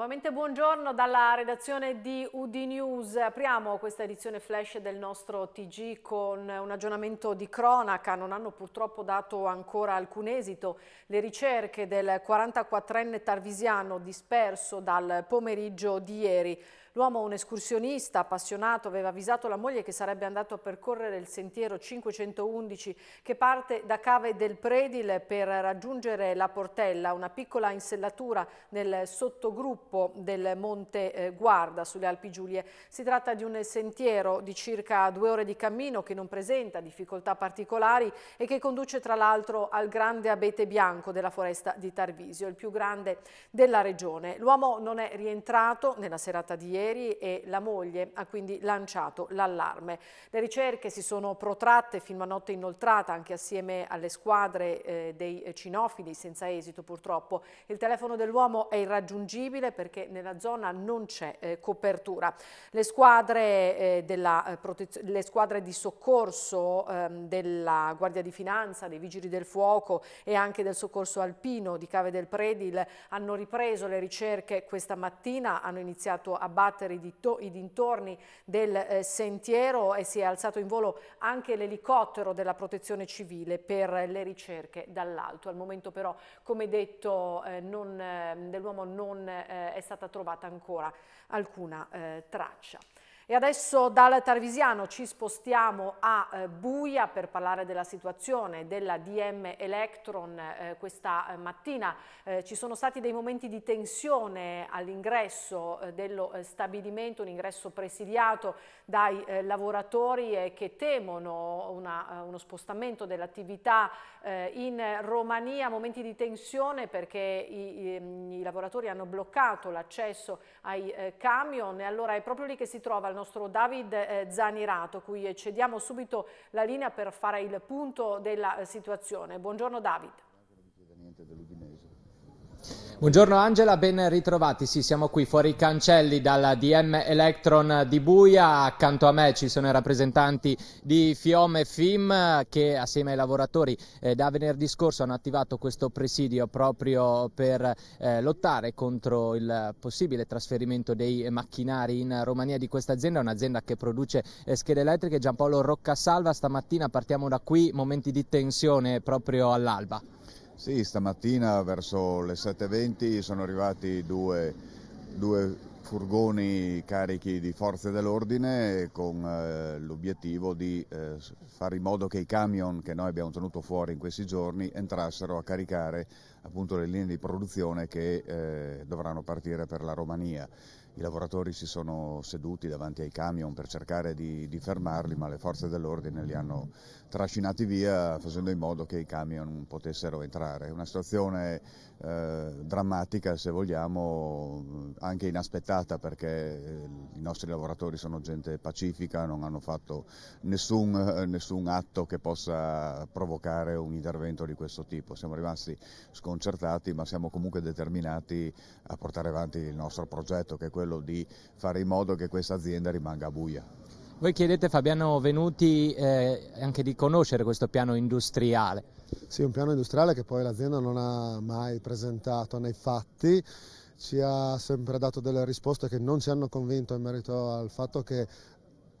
Nuovamente buongiorno dalla redazione di UD News. Apriamo questa edizione flash del nostro TG con un aggiornamento di cronaca. Non hanno purtroppo dato ancora alcun esito le ricerche del 44enne tarvisiano disperso dal pomeriggio di ieri. L'uomo, un escursionista appassionato, aveva avvisato la moglie che sarebbe andato a percorrere il sentiero 511 che parte da Cave del Predil per raggiungere la Portella, una piccola insellatura nel sottogruppo del Monte eh, Guarda sulle Alpi Giulie. Si tratta di un sentiero di circa due ore di cammino che non presenta difficoltà particolari e che conduce tra l'altro al grande abete bianco della foresta di Tarvisio, il più grande della regione. L'uomo non è rientrato nella serata di ieri ieri e la moglie ha quindi lanciato l'allarme. Le ricerche si sono protratte fino a notte inoltrata anche assieme alle squadre eh, dei cinofili, senza esito purtroppo. Il telefono dell'uomo è irraggiungibile perché nella zona non c'è eh, copertura. Le squadre, eh, della, eh, le squadre, di soccorso ehm, della Guardia di Finanza, dei Vigili del Fuoco e anche del soccorso alpino di Cave del Predil hanno ripreso le ricerche questa mattina, hanno iniziato a battere battere i, i dintorni del eh, sentiero e si è alzato in volo anche l'elicottero della protezione civile per le ricerche dall'alto. Al momento però, come detto, eh, eh dell'uomo non eh, è stata trovata ancora alcuna eh, traccia. E adesso dal Tarvisiano ci spostiamo a eh, Buia per parlare della situazione della DM Electron eh, questa eh, mattina. Eh, ci sono stati dei momenti di tensione all'ingresso eh, dello eh, stabilimento, un ingresso presidiato dai lavoratori che temono una, uno spostamento dell'attività in Romania, momenti di tensione perché i, i, mm, i lavoratori hanno bloccato l'accesso ai camion e allora è proprio lì che si trova il nostro David eh, Zanirato, cui cediamo subito la linea per fare il punto della eh, situazione. Buongiorno David. Buongiorno Angela, ben ritrovati. Sì, siamo qui fuori i cancelli dalla DM Electron di Buia. Accanto a me ci sono i rappresentanti di FIOM e FIM che assieme ai lavoratori eh, da venerdì scorso hanno attivato questo presidio proprio per eh, lottare contro il possibile trasferimento dei macchinari in Romania di questa azienda, un'azienda che produce eh, schede elettriche. Giampaolo Roccasalva, stamattina partiamo da qui, momenti di tensione proprio all'alba. Sì, stamattina verso le 7.20 sono arrivati due, due, furgoni carichi di forze dell'ordine con eh, l'obiettivo di eh, fare in modo che i camion che noi abbiamo tenuto fuori in questi giorni entrassero a caricare appunto, le linee di produzione che eh, dovranno partire per la Romania. I lavoratori si sono seduti davanti ai camion per cercare di, di fermarli, ma le forze dell'ordine li hanno trascinati via facendo in modo che i camion non potessero entrare. Una situazione eh, drammatica se vogliamo, anche inaspettata perché eh, i nostri lavoratori sono gente pacifica, non hanno fatto nessun, eh, nessun atto che possa provocare un intervento di questo tipo. Siamo rimasti sconcertati ma siamo comunque determinati a portare avanti il nostro progetto che è quello di fare in modo che questa azienda rimanga buia. Voi chiedete Fabiano Venuti eh, anche di conoscere questo piano industriale. Sì, un piano industriale che poi l'azienda non ha mai presentato nei fatti ci ha sempre dato delle risposte che non ci hanno convinto in merito al fatto che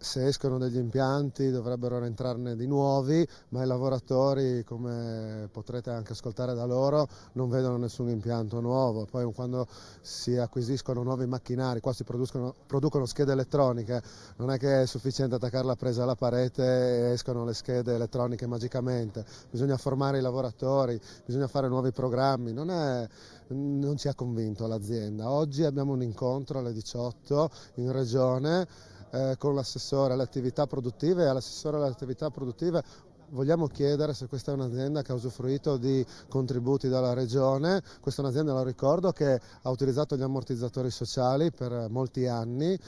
se escono degli impianti dovrebbero rientrarne di nuovi, ma i lavoratori, come potrete anche ascoltare da loro, non vedono nessun impianto nuovo. Poi quando si acquisiscono nuovi macchinari, qua si producono schede elettroniche, non è che è sufficiente attaccare la presa alla parete e escono le schede elettroniche magicamente. Bisogna formare i lavoratori, bisogna fare nuovi programmi. Non, è, non ci ha convinto l'azienda. Oggi abbiamo un incontro alle 18 in regione. Eh, con l'assessore alle attività produttive e all'assessore alle attività produttive vogliamo chiedere se questa è un'azienda che ha usufruito di contributi dalla regione, questa è un'azienda, lo ricordo, che ha utilizzato gli ammortizzatori sociali per molti anni,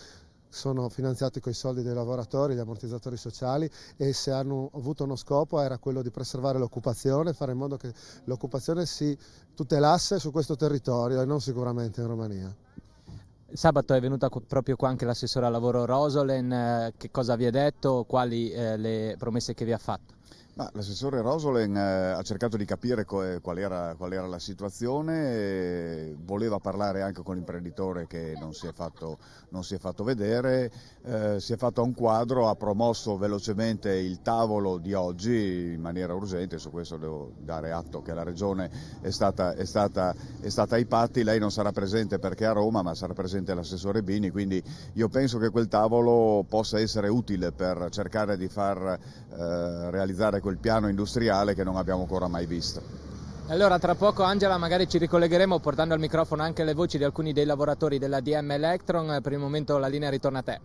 sono finanziati con i soldi dei lavoratori, gli ammortizzatori sociali e se hanno avuto uno scopo era quello di preservare l'occupazione, fare in modo che l'occupazione si tutelasse su questo territorio e non sicuramente in Romania. Sabato è venuta proprio qua anche l'assessore al lavoro Rosolen, eh, che cosa vi ha detto, quali eh, le promesse che vi ha fatto? l'assessore Rosolen eh, ha cercato di capire eh, qual era, qual era, la situazione, eh, voleva parlare anche con l'imprenditore che non si è fatto, si è fatto vedere, eh, si è fatto un quadro, ha promosso velocemente il tavolo di oggi in maniera urgente, su questo devo dare atto che la Regione è stata, è stata, è stata ai patti, lei non sarà presente perché è a Roma ma sarà presente l'assessore Bini, quindi io penso che quel tavolo possa essere utile per cercare di far eh, realizzare quel piano industriale che non abbiamo ancora mai visto. Allora tra poco Angela magari ci ricollegheremo portando al microfono anche le voci di alcuni dei lavoratori della DM Electron, per il momento la linea ritorna a te.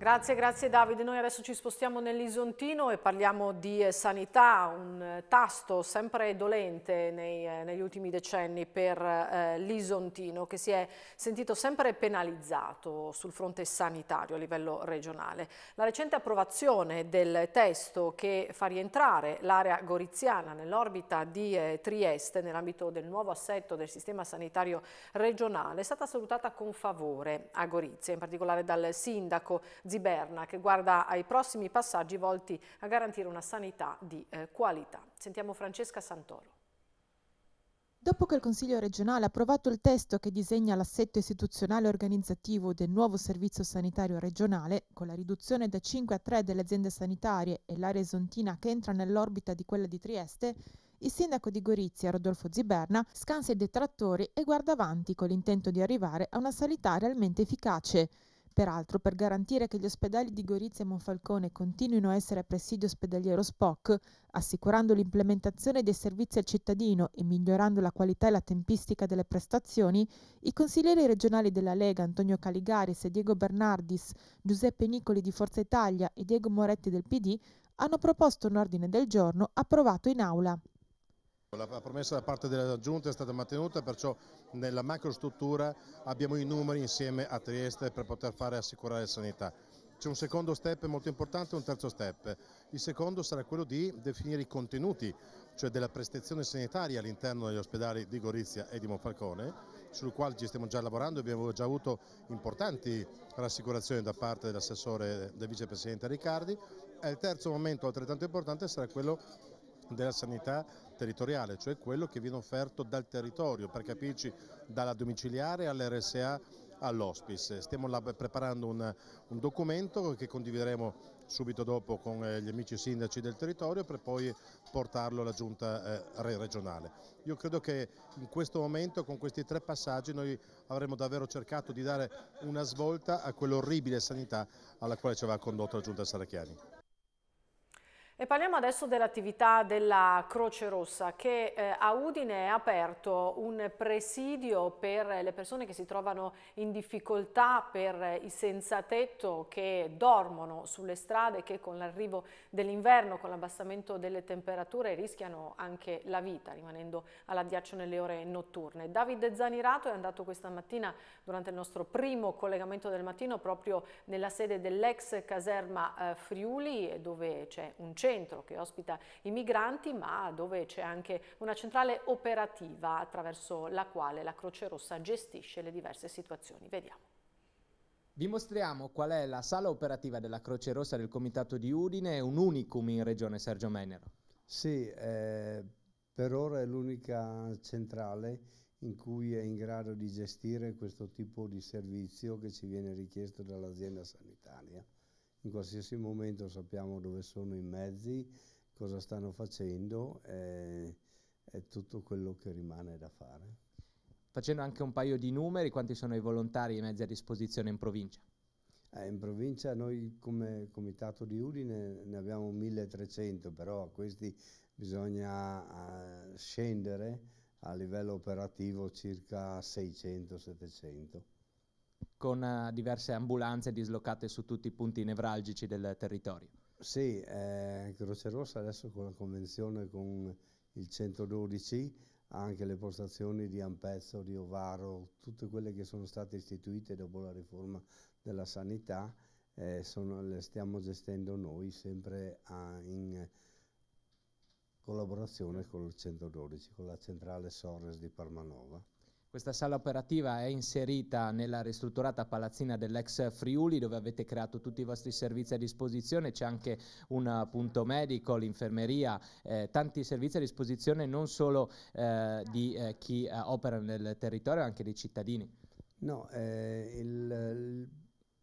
Grazie, grazie Davide. Noi adesso ci spostiamo nell'Isontino e parliamo di eh, sanità, un eh, tasto sempre dolente nei, eh, negli ultimi decenni per eh, l'Isontino che si è sentito sempre penalizzato sul fronte sanitario a livello regionale. La recente approvazione del testo che fa rientrare l'area goriziana nell'orbita di eh, Trieste nell'ambito del nuovo assetto del sistema sanitario regionale è stata salutata con favore a Gorizia, in particolare dal sindaco Ziberna che guarda ai prossimi passaggi volti a garantire una sanità di eh, qualità. Sentiamo Francesca Santoro. Dopo che il Consiglio regionale ha approvato il testo che disegna l'assetto istituzionale e organizzativo del nuovo servizio sanitario regionale, con la riduzione da 5 a 3 delle aziende sanitarie e l'area esontina che entra nell'orbita di quella di Trieste, il sindaco di Gorizia, Rodolfo Ziberna, scansa i detrattori e guarda avanti con l'intento di arrivare a una sanità realmente efficace. Peraltro, per garantire che gli ospedali di Gorizia e Monfalcone continuino a essere presidio ospedaliero SPOC, assicurando l'implementazione dei servizi al cittadino e migliorando la qualità e la tempistica delle prestazioni, i consiglieri regionali della Lega Antonio Caligaris e Diego Bernardis, Giuseppe Nicoli di Forza Italia e Diego Moretti del PD hanno proposto un ordine del giorno approvato in aula. La promessa da parte della Giunta è stata mantenuta, perciò nella macrostruttura abbiamo i numeri insieme a Trieste per poter fare assicurare sanità. C'è un secondo step molto importante e un terzo step. Il secondo sarà quello di definire i contenuti, cioè della prestazione sanitaria all'interno degli ospedali di Gorizia e di Monfalcone, sul quale ci stiamo già lavorando e abbiamo già avuto importanti rassicurazioni da parte dell'assessore del vicepresidente Riccardi. E il terzo momento altrettanto importante sarà quello della sanità territoriale, cioè quello che viene offerto dal territorio, per capirci dalla domiciliare all'RSA all'ospice. Stiamo preparando un, un, documento che condivideremo subito dopo con eh, gli amici sindaci del territorio per poi portarlo alla giunta eh, regionale. Io credo che in questo momento con questi tre passaggi noi avremo davvero cercato di dare una svolta a quell'orribile sanità alla quale ci aveva condotto la giunta Saracchiani. E parliamo adesso dell'attività della Croce Rossa che eh, a Udine è aperto un presidio per le persone che si trovano in difficoltà, per i senza tetto che dormono sulle strade, che con l'arrivo dell'inverno, con l'abbassamento delle temperature rischiano anche la vita, rimanendo all'addiaccio nelle ore notturne. Davide Zanirato è andato questa mattina durante il nostro primo collegamento del mattino proprio nella sede dell'ex caserma eh, Friuli dove c'è un centro centro che ospita i migranti ma dove c'è anche una centrale operativa attraverso la quale la Croce Rossa gestisce le diverse situazioni. Vediamo. Vi mostriamo qual è la sala operativa della Croce Rossa del Comitato di Udine, un unicum in regione Sergio Menero. Sì, eh, per ora è l'unica centrale in cui è in grado di gestire questo tipo di servizio che ci viene richiesto dall'azienda sanitaria in qualsiasi momento sappiamo dove sono i mezzi, cosa stanno facendo e, e tutto quello che rimane da fare. Facendo anche un paio di numeri, quanti sono i volontari e i mezzi a disposizione in provincia? Eh, in provincia noi come comitato di Udine ne abbiamo 1300, però a questi bisogna eh, scendere a livello operativo circa 600-700 con eh, diverse ambulanze dislocate su tutti i punti nevralgici del territorio. Sì, eh, Croce Rossa adesso con la convenzione con il 112 ha anche le postazioni di Ampezzo, di Ovaro, tutte quelle che sono state istituite dopo la riforma della sanità eh, sono, le stiamo gestendo noi sempre a, ah, in collaborazione con il 112, con la centrale Sores di Parmanova. Questa sala operativa è inserita nella ristrutturata palazzina dell'ex Friuli dove avete creato tutti i vostri servizi a disposizione, c'è anche un punto medico, l'infermeria, eh, tanti servizi a disposizione non solo eh, di eh, chi eh, opera nel territorio, anche dei cittadini. No, eh,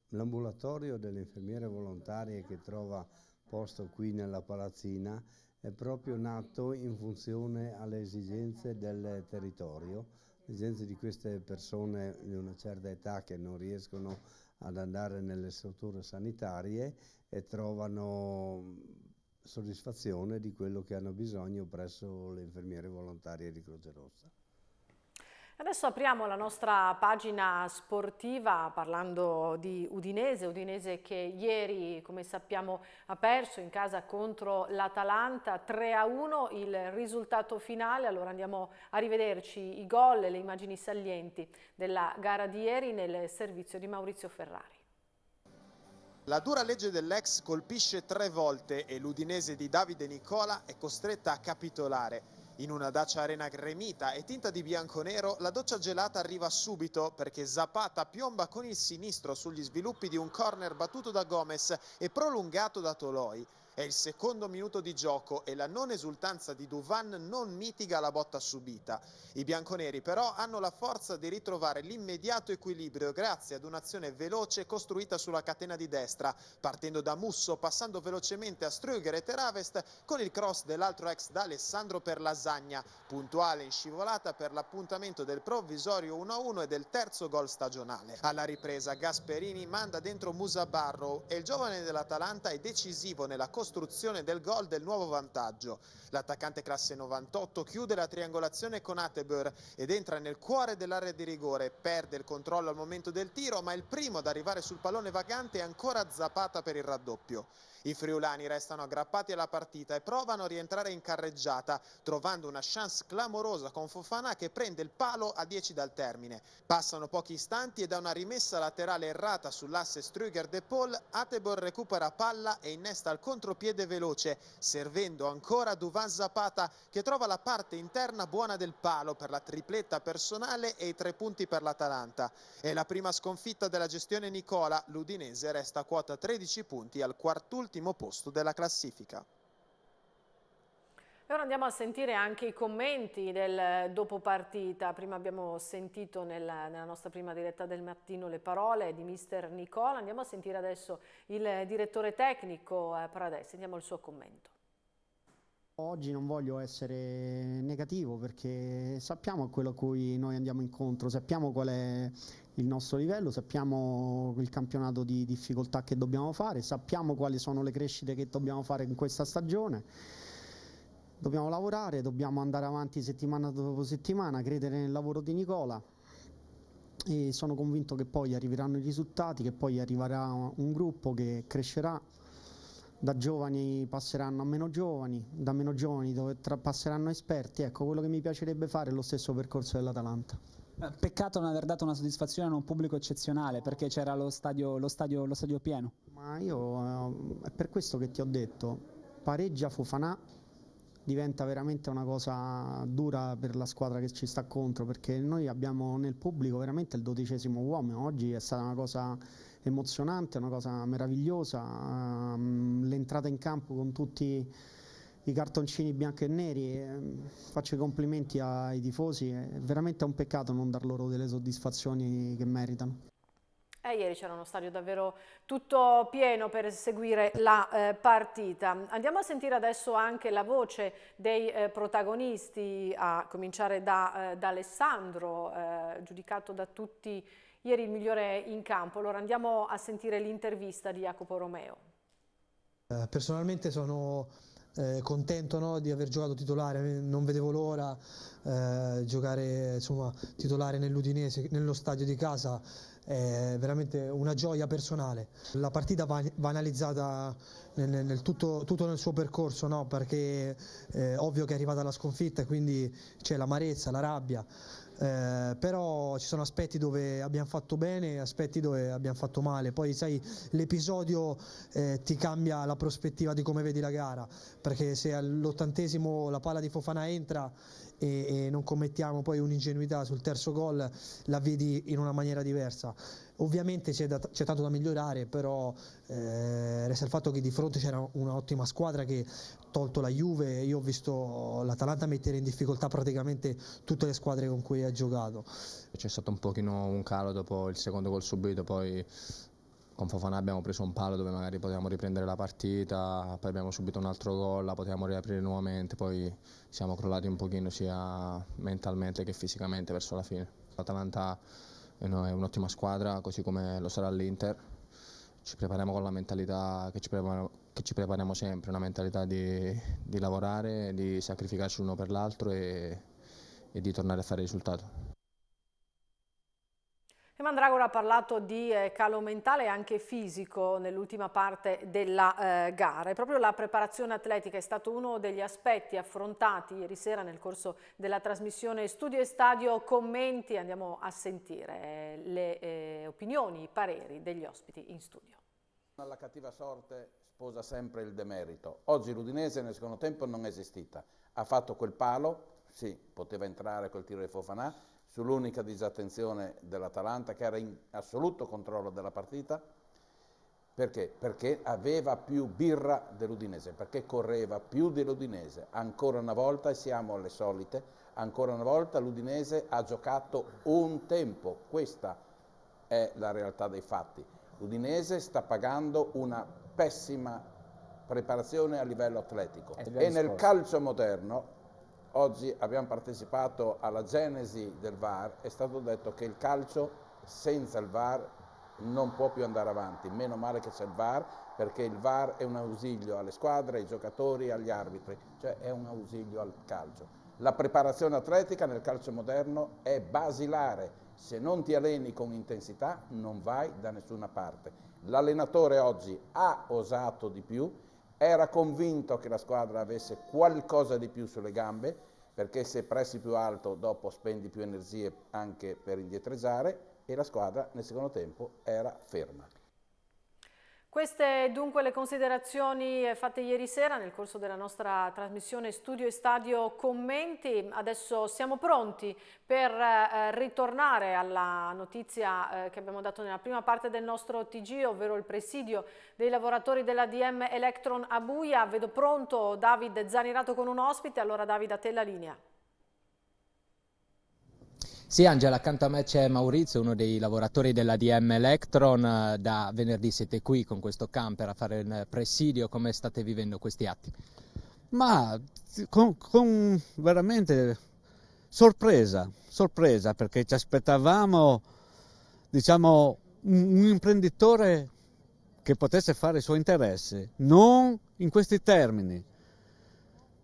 l'ambulatorio delle infermiere volontarie che trova posto qui nella palazzina è proprio nato in funzione alle esigenze del territorio l'esigenza di queste persone di una certa età che non riescono ad andare nelle strutture sanitarie e trovano soddisfazione di quello che hanno bisogno presso le infermiere volontarie di Croce Rossa. Adesso apriamo la nostra pagina sportiva parlando di Udinese, Udinese che ieri come sappiamo ha perso in casa contro l'Atalanta 3-1 a il risultato finale, allora andiamo a rivederci i gol e le immagini salienti della gara di ieri nel servizio di Maurizio Ferrari. La dura legge dell'ex colpisce tre volte e l'Udinese di Davide Nicola è costretta a capitolare in una Dacia Arena gremita e tinta di bianco-nero, la doccia gelata arriva subito perché Zapata piomba con il sinistro sugli sviluppi di un corner battuto da Gomez e prolungato da Toloi. È il secondo minuto di gioco e la non esultanza di Duvan non mitiga la botta subita. I bianconeri però hanno la forza di ritrovare l'immediato equilibrio grazie ad un'azione veloce costruita sulla catena di destra, partendo da Musso, passando velocemente a Strüger e Teravest con il cross dell'altro ex d'Alessandro per Lasagna, puntuale in scivolata per l'appuntamento del provvisorio 1-1 e del terzo gol stagionale. Alla ripresa Gasperini manda dentro Musabarro e il giovane dell'Atalanta è decisivo nella costruzione costruzione del gol del nuovo vantaggio. L'attaccante classe 98 chiude la triangolazione con Atebeur ed entra nel cuore dell'area di rigore, perde il controllo al momento del tiro, ma il primo ad arrivare sul pallone vagante è ancora Zapata per il raddoppio. I friulani restano aggrappati alla partita e provano a rientrare in carreggiata, trovando una chance clamorosa con Fofana che prende il palo a 10 dal termine. Passano pochi istanti e da una rimessa laterale errata sull'asse Struger de Paul, Atebor recupera palla e innesta al contropio contropiede veloce, servendo ancora Duvan Zapata che trova la parte interna buona del palo per la tripletta personale e i tre punti per l'Atalanta. È la prima sconfitta della gestione Nicola, l'Udinese resta a quota 13 punti al quartultimo posto della classifica ora andiamo a sentire anche i commenti del eh, dopo partita. Prima abbiamo sentito nella, nella nostra prima diretta del mattino le parole di mister Nicola. Andiamo a sentire adesso il eh, direttore tecnico eh, Paradesi. Sentiamo il suo commento. Oggi non voglio essere negativo perché sappiamo a quello a cui noi andiamo incontro, sappiamo qual è il nostro livello, sappiamo il campionato di difficoltà che dobbiamo fare, sappiamo quali sono le crescite che dobbiamo fare in questa stagione dobbiamo lavorare, dobbiamo andare avanti settimana dopo settimana, credere nel lavoro di Nicola e sono convinto che poi arriveranno i risultati, che poi arriverà un gruppo che crescerà, da giovani passeranno a meno giovani, da meno giovani passeranno esperti, ecco quello che mi piacerebbe fare è lo stesso percorso dell'Atalanta. Eh, peccato non aver dato una soddisfazione a un pubblico eccezionale perché c'era lo stadio, lo, stadio, lo stadio pieno. Ma io, eh, è per questo che ti ho detto, pareggia Fofanà diventa veramente una cosa dura per la squadra che ci sta contro perché noi abbiamo nel pubblico veramente il dodicesimo uomo, oggi è stata una cosa emozionante, una cosa meravigliosa, ehm, l'entrata in campo con tutti i cartoncini bianchi e neri, ehm, faccio i complimenti ai tifosi, è veramente un peccato non dar loro delle soddisfazioni che meritano. E eh, ieri c'era uno stadio davvero tutto pieno per seguire la eh, partita. Andiamo a sentire adesso anche la voce dei eh, protagonisti, a cominciare da, eh, da Alessandro, eh, giudicato da tutti ieri il migliore in campo. Allora andiamo a sentire l'intervista di Jacopo Romeo. Eh, personalmente sono contento no, di aver giocato titolare, non vedevo l'ora eh, giocare insomma, titolare nell'Udinese, nello stadio di casa è veramente una gioia personale. La partita va, va analizzata nel, nel tutto, tutto, nel suo percorso, no? perché eh, ovvio che è arrivata la sconfitta, quindi c'è l'amarezza, la rabbia, eh, però ci sono aspetti dove abbiamo fatto bene e aspetti dove abbiamo fatto male. Poi sai, l'episodio eh, ti cambia la prospettiva di come vedi la gara, perché se all'ottantesimo la palla di Fofana entra e, e non commettiamo poi un'ingenuità sul terzo gol, la vedi in una maniera diversa. Ovviamente c'è, da, c'è, tanto da migliorare, però eh, resta il fatto che di fronte c'era un'ottima squadra che, tolto la Juve, io ho visto l'Atalanta mettere in difficoltà praticamente tutte le squadre con cui ha giocato. C'è stato un pochino un calo dopo il secondo gol subito, poi con Fofana abbiamo preso un palo dove magari potevamo riprendere la partita, poi abbiamo subito un altro gol, la potevamo riaprire nuovamente, poi siamo crollati un pochino sia mentalmente che fisicamente verso la fine. L'Atalanta eh, è un'ottima squadra, così come lo sarà l'Inter, ci prepariamo con la mentalità che ci prepariamo, che ci prepariamo sempre, una mentalità di, di, lavorare, di sacrificarci l'uno per l'altro e, e di tornare a fare risultato. E Mandragora ha parlato di eh, calo mentale e anche fisico nell'ultima parte della eh, gara e proprio la preparazione atletica è stato uno degli aspetti affrontati ieri sera nel corso della trasmissione Studio e Stadio Commenti. Andiamo a sentire eh, le eh, opinioni, i pareri degli ospiti in studio. Alla cattiva sorte sposa sempre il demerito. Oggi l'Udinese nel secondo tempo non è esistita. Ha fatto quel palo, sì, poteva entrare col tiro di Fofanà, sull'unica disattenzione dell'Atalanta che era in assoluto controllo della partita. Perché? Perché aveva più birra dell'Udinese, perché correva più dell'Udinese. Ancora una volta, e siamo alle solite, ancora una volta l'Udinese ha giocato un tempo. Questa è la realtà dei fatti. L'Udinese sta pagando una pessima preparazione a livello atletico. E nel calcio moderno oggi abbiamo partecipato alla genesi del VAR, è stato detto che il calcio senza il VAR non può più andare avanti, meno male che c'è il VAR perché il VAR è un ausilio alle squadre, ai giocatori, agli arbitri, cioè è un ausilio al calcio. La preparazione atletica nel calcio moderno è basilare, se non ti alleni con intensità non vai da nessuna parte. L'allenatore oggi ha osato di più, era convinto che la squadra avesse qualcosa di più sulle gambe, perché se pressi più alto dopo spendi più energie anche per indietreggiare e la squadra nel secondo tempo era ferma. Queste dunque le considerazioni eh, fatte ieri sera nel corso della nostra trasmissione Studio e Stadio Commenti. Adesso siamo pronti per eh, ritornare alla notizia eh, che abbiamo dato nella prima parte del nostro TG, ovvero il presidio dei lavoratori della DM Electron a Buia. Vedo pronto David Zanirato con un ospite, allora Davide a te la linea. Sì Angela, accanto a me c'è Maurizio, uno dei lavoratori della DM Electron, da venerdì siete qui con questo camper a fare il presidio, come state vivendo questi atti? Ma con, con veramente sorpresa, sorpresa perché ci aspettavamo diciamo, un, un imprenditore che potesse fare i suoi interessi, non in questi termini.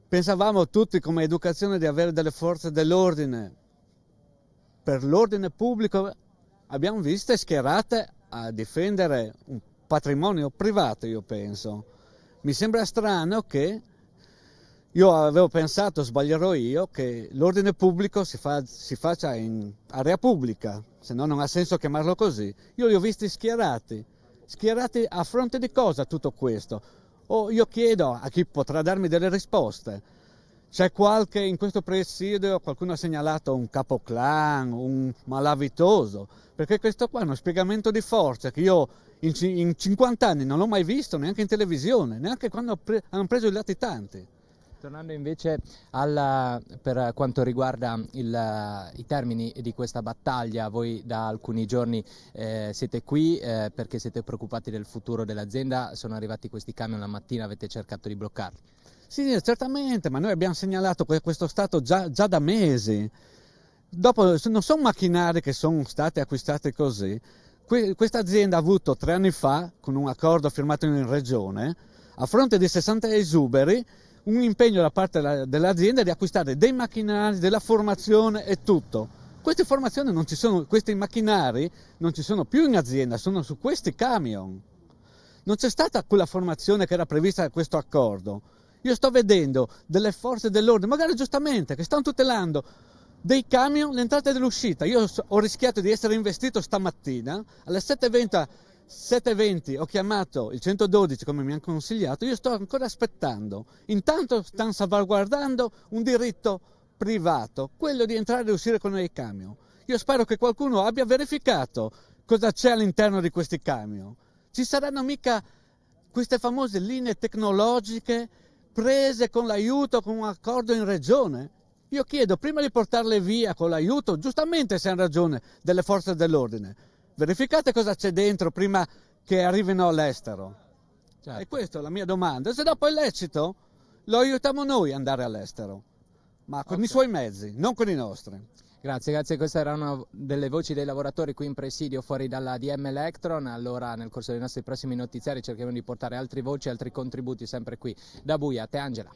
Pensavamo tutti come educazione di avere delle forze dell'ordine per l'ordine pubblico abbiamo viste schierate a difendere un patrimonio privato, io penso. Mi sembra strano che io avevo pensato, sbaglierò io, che l'ordine pubblico si, fa, si, faccia in area pubblica, se no non ha senso chiamarlo così. Io li ho visti schierati. Schierati a fronte di cosa tutto questo? O io chiedo a chi potrà darmi delle risposte. C'è qualche, in questo presidio qualcuno ha segnalato un capoclan, un malavitoso, perché questo qua è uno spiegamento di forza che io in, in 50 anni non l'ho mai visto neanche in televisione, neanche quando pre hanno preso i latitanti. Tornando invece alla, per quanto riguarda il, i termini di questa battaglia, voi da alcuni giorni eh, siete qui eh, perché siete preoccupati del futuro dell'azienda, sono arrivati questi camion la mattina, avete cercato di bloccarli. Sì, certamente, ma noi abbiamo segnalato questo stato già, già da mesi. Dopo, non sono macchinari che sono state acquistate così. Que- questa azienda ha avuto tre anni fa, con un accordo firmato in regione, a fronte di 60 esuberi, un impegno da parte dell'azienda di acquistare dei macchinari, della formazione e tutto. Queste formazioni non ci sono, questi macchinari non ci sono più in azienda, sono su questi camion. Non c'è stata quella formazione che era prevista da questo accordo. Io sto vedendo delle forze dell'ordine, magari giustamente, che stanno tutelando dei camion l'entrata e l'uscita. Io ho rischiato di essere investito stamattina alle 7.20. 7.20 ho chiamato il 112 come mi hanno consigliato, io sto ancora aspettando. Intanto stanno salvaguardando un diritto privato, quello di entrare e uscire con i camion. Io spero che qualcuno abbia verificato cosa c'è all'interno di questi camion. Ci saranno mica queste famose linee tecnologiche prese con l'aiuto, con un accordo in regione? Io chiedo, prima di portarle via con l'aiuto, giustamente se hanno ragione, delle forze dell'ordine, verificate cosa c'è dentro prima che arrivino all'estero. Certo. E questa è la mia domanda. Se dopo è lecito, lo aiutiamo noi ad andare all'estero, ma con okay. i suoi mezzi, non con i nostri. Grazie, grazie. Queste erano delle voci dei lavoratori qui in presidio fuori dalla DM Electron. Allora, nel corso dei nostri prossimi notiziari cercheremo di portare altre voci altri contributi sempre qui. Da Buia, a te Angela.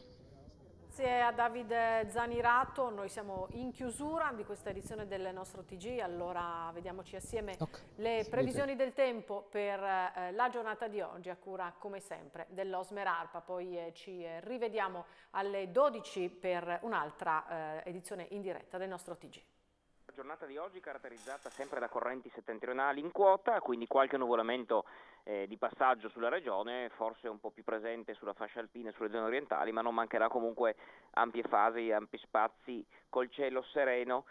Grazie a Davide Zanirato, noi siamo in chiusura di questa edizione del nostro TG, allora vediamoci assieme okay. le previsioni del tempo per eh, la giornata di oggi a cura come sempre dell'Osmer Arpa, poi eh, ci eh, rivediamo alle 12 per un'altra eh, edizione in diretta del nostro TG giornata di oggi caratterizzata sempre da correnti settentrionali in quota, quindi qualche nuvolamento eh, di passaggio sulla regione, forse un po' più presente sulla fascia alpina e sulle zone orientali, ma non mancherà comunque ampie fasi, ampi spazi col cielo sereno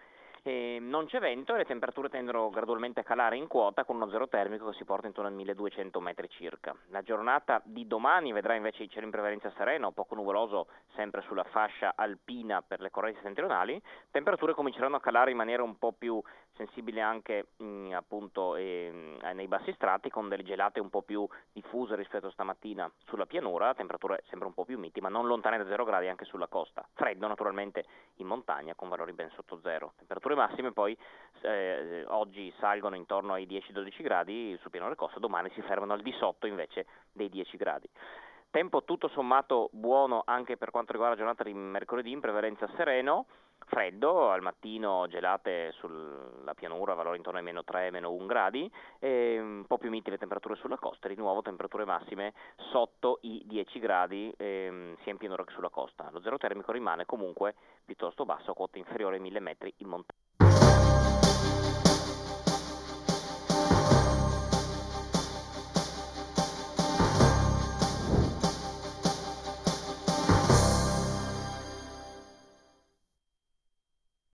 eh, non c'è vento e le temperature tendono gradualmente a calare in quota con uno zero termico che si porta intorno ai 1200 metri circa. La giornata di domani vedrà invece il cielo in prevalenza sereno, poco nuvoloso sempre sulla fascia alpina per le correnti settentrionali, temperature cominceranno a calare in maniera un po' più sensibile anche mh, mm, appunto eh, nei bassi strati con delle gelate un po' più diffuse rispetto a stamattina sulla pianura, temperature sempre un po' più miti ma non lontane da zero gradi anche sulla costa. Freddo naturalmente in montagna con valori ben sotto zero. Temperature massime poi eh, eh, oggi salgono intorno ai 10-12 gradi sul piano delle coste, domani si fermano al di sotto invece dei 10 gradi. Tempo tutto sommato buono anche per quanto riguarda la giornata di mercoledì, in prevalenza sereno, freddo, al mattino gelate sulla pianura, valori intorno ai meno 3, meno 1 gradi, e un po' più miti le temperature sulla costa, di nuovo temperature massime sotto i 10 gradi ehm, sia in pianura che sulla costa. Lo zero termico rimane comunque piuttosto basso, a quote inferiore ai 1000 metri in montagna.